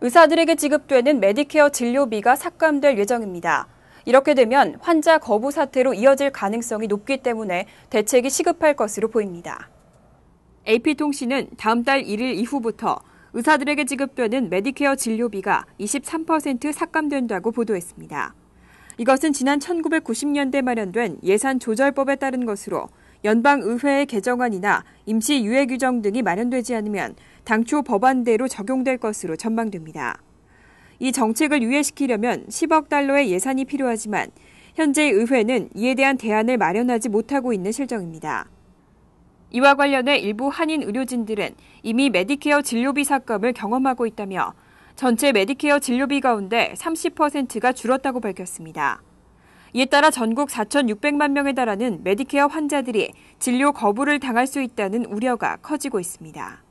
의사들에게 지급되는 메디케어 진료비가 삭감될 예정입니다. 이렇게 되면 환자 거부 사태로 이어질 가능성이 높기 때문에 대책이 시급할 것으로 보입니다. AP통신은 다음 달 1일 이후부터 의사들에게 지급되는 메디케어 진료비가 23% 삭감된다고 보도했습니다. 이것은 지난 1990년대 마련된 예산 조절법에 따른 것으로 연방의회의 개정안이나 임시 유예 규정 등이 마련되지 않으면 당초 법안대로 적용될 것으로 전망됩니다. 이 정책을 유예시키려면 10억 달러의 예산이 필요하지만 현재 의회는 이에 대한 대안을 마련하지 못하고 있는 실정입니다. 이와 관련해 일부 한인 의료진들은 이미 메디케어 진료비 삭감을 경험하고 있다며 전체 메디케어 진료비 가운데 30%가 줄었다고 밝혔습니다. 이에 따라 전국 4,600만 명에 달하는 메디케어 환자들이 진료 거부를 당할 수 있다는 우려가 커지고 있습니다.